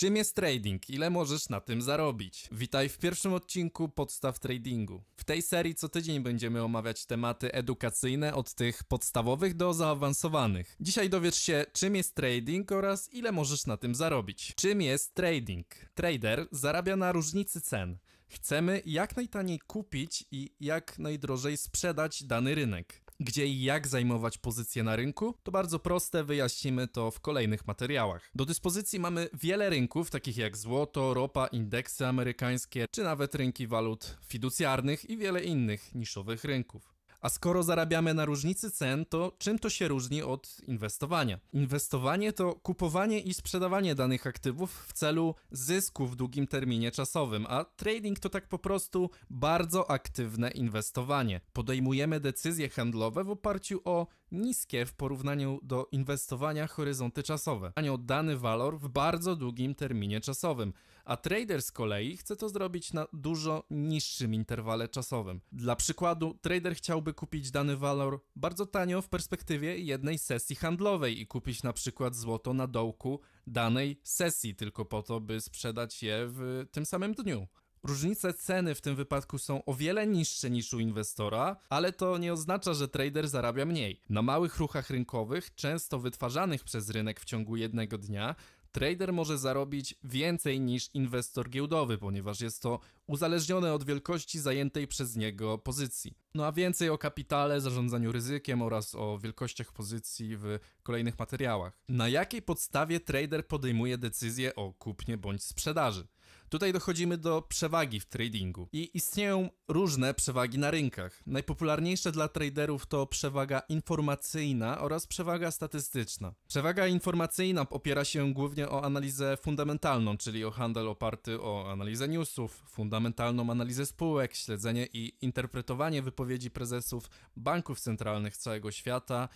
Czym jest trading? Ile możesz na tym zarobić? Witaj w pierwszym odcinku podstaw tradingu. W tej serii co tydzień będziemy omawiać tematy edukacyjne od tych podstawowych do zaawansowanych. Dzisiaj dowiesz się czym jest trading oraz ile możesz na tym zarobić. Czym jest trading? Trader zarabia na różnicy cen. Chcemy jak najtaniej kupić i jak najdrożej sprzedać dany rynek gdzie i jak zajmować pozycje na rynku? To bardzo proste, wyjaśnimy to w kolejnych materiałach. Do dyspozycji mamy wiele rynków, takich jak złoto, ropa, indeksy amerykańskie, czy nawet rynki walut fiducjarnych i wiele innych niszowych rynków. A skoro zarabiamy na różnicy cen, to czym to się różni od inwestowania? Inwestowanie to kupowanie i sprzedawanie danych aktywów w celu zysku w długim terminie czasowym, a trading to tak po prostu bardzo aktywne inwestowanie. Podejmujemy decyzje handlowe w oparciu o niskie w porównaniu do inwestowania horyzonty czasowe, a dany walor w bardzo długim terminie czasowym, a trader z kolei chce to zrobić na dużo niższym interwale czasowym. Dla przykładu, trader chciałby kupić dany walor bardzo tanio w perspektywie jednej sesji handlowej i kupić na przykład złoto na dołku danej sesji tylko po to, by sprzedać je w tym samym dniu. Różnice ceny w tym wypadku są o wiele niższe niż u inwestora, ale to nie oznacza, że trader zarabia mniej. Na małych ruchach rynkowych, często wytwarzanych przez rynek w ciągu jednego dnia, trader może zarobić więcej niż inwestor giełdowy, ponieważ jest to uzależnione od wielkości zajętej przez niego pozycji. No a więcej o kapitale, zarządzaniu ryzykiem oraz o wielkościach pozycji w kolejnych materiałach. Na jakiej podstawie trader podejmuje decyzję o kupnie bądź sprzedaży? Tutaj dochodzimy do przewagi w tradingu. I istnieją różne przewagi na rynkach. Najpopularniejsze dla traderów to przewaga informacyjna oraz przewaga statystyczna. Przewaga informacyjna opiera się głównie o analizę fundamentalną, czyli o handel oparty o analizę newsów, fundamentalną analizę spółek, śledzenie i interpretowanie wypowiedzi prezesów banków centralnych całego świata,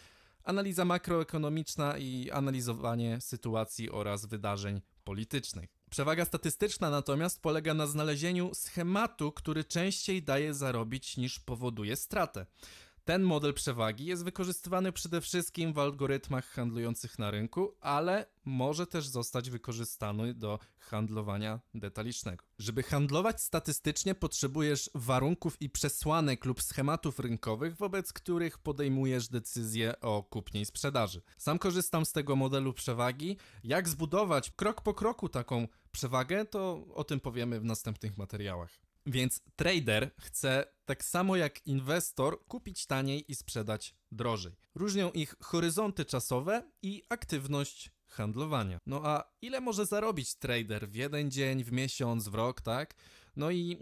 analiza makroekonomiczna i analizowanie sytuacji oraz wydarzeń politycznych. Przewaga statystyczna natomiast polega na znalezieniu schematu, który częściej daje zarobić niż powoduje stratę. Ten model przewagi jest wykorzystywany przede wszystkim w algorytmach handlujących na rynku, ale może też zostać wykorzystany do handlowania detalicznego. Żeby handlować statystycznie, potrzebujesz warunków i przesłanek lub schematów rynkowych, wobec których podejmujesz decyzję o kupnie i sprzedaży. Sam korzystam z tego modelu przewagi. Jak zbudować krok po kroku taką przewagę, to o tym powiemy w następnych materiałach. Więc trader chce, tak samo jak inwestor, kupić taniej i sprzedać drożej. Różnią ich horyzonty czasowe i aktywność handlowania. No a ile może zarobić trader w jeden dzień, w miesiąc, w rok, tak? No i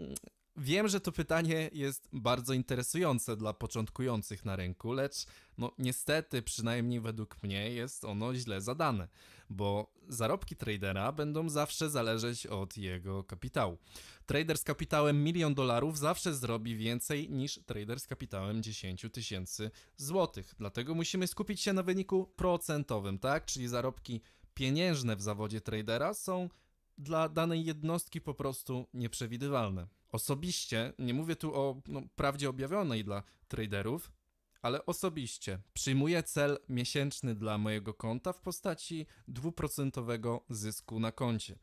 Wiem, że to pytanie jest bardzo interesujące dla początkujących na rynku, lecz no niestety, przynajmniej według mnie, jest ono źle zadane, bo zarobki tradera będą zawsze zależeć od jego kapitału. Trader z kapitałem milion dolarów zawsze zrobi więcej niż trader z kapitałem 10 tysięcy złotych. Dlatego musimy skupić się na wyniku procentowym, tak? Czyli zarobki pieniężne w zawodzie tradera są dla danej jednostki po prostu nieprzewidywalne. Osobiście, nie mówię tu o no, prawdzie objawionej dla traderów, ale osobiście przyjmuję cel miesięczny dla mojego konta w postaci dwuprocentowego zysku na koncie.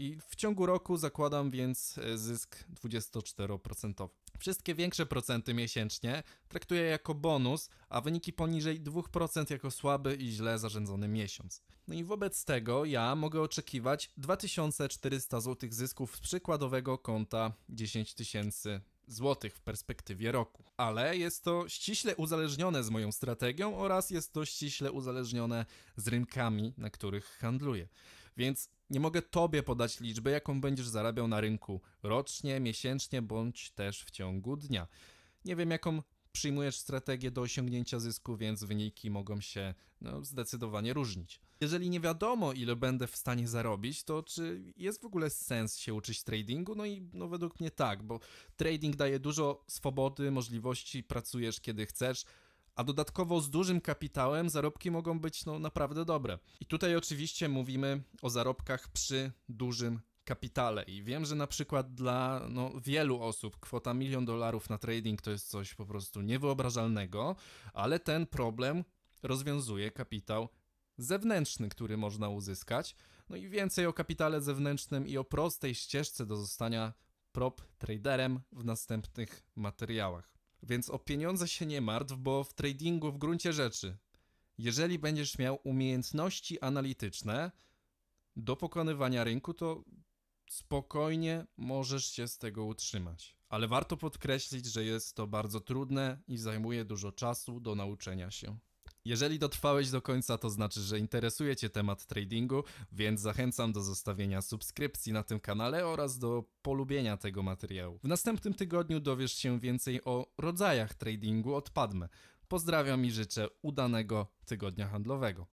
I w ciągu roku zakładam więc e, zysk 24%. Wszystkie większe procenty miesięcznie traktuję jako bonus, a wyniki poniżej 2% jako słaby i źle zarządzony miesiąc. No i wobec tego ja mogę oczekiwać 2400 zł zysków z przykładowego konta 10 tysięcy złotych w perspektywie roku. Ale jest to ściśle uzależnione z moją strategią oraz jest to ściśle uzależnione z rynkami, na których handluję. Więc nie mogę tobie podać liczby, jaką będziesz zarabiał na rynku rocznie, miesięcznie bądź też w ciągu dnia. Nie wiem, jaką przyjmujesz strategię do osiągnięcia zysku, więc wyniki mogą się no, zdecydowanie różnić. Jeżeli nie wiadomo, ile będę w stanie zarobić, to czy jest w ogóle sens się uczyć tradingu? No i no, według mnie tak, bo trading daje dużo swobody, możliwości, pracujesz kiedy chcesz a dodatkowo z dużym kapitałem zarobki mogą być no, naprawdę dobre. I tutaj oczywiście mówimy o zarobkach przy dużym kapitale. I wiem, że na przykład dla no, wielu osób kwota milion dolarów na trading to jest coś po prostu niewyobrażalnego, ale ten problem rozwiązuje kapitał zewnętrzny, który można uzyskać. No i więcej o kapitale zewnętrznym i o prostej ścieżce do zostania prop traderem w następnych materiałach. Więc o pieniądze się nie martw, bo w tradingu w gruncie rzeczy, jeżeli będziesz miał umiejętności analityczne do pokonywania rynku, to spokojnie możesz się z tego utrzymać. Ale warto podkreślić, że jest to bardzo trudne i zajmuje dużo czasu do nauczenia się. Jeżeli dotrwałeś do końca, to znaczy, że interesuje Cię temat tradingu, więc zachęcam do zostawienia subskrypcji na tym kanale oraz do polubienia tego materiału. W następnym tygodniu dowiesz się więcej o rodzajach tradingu od Padme. Pozdrawiam i życzę udanego tygodnia handlowego.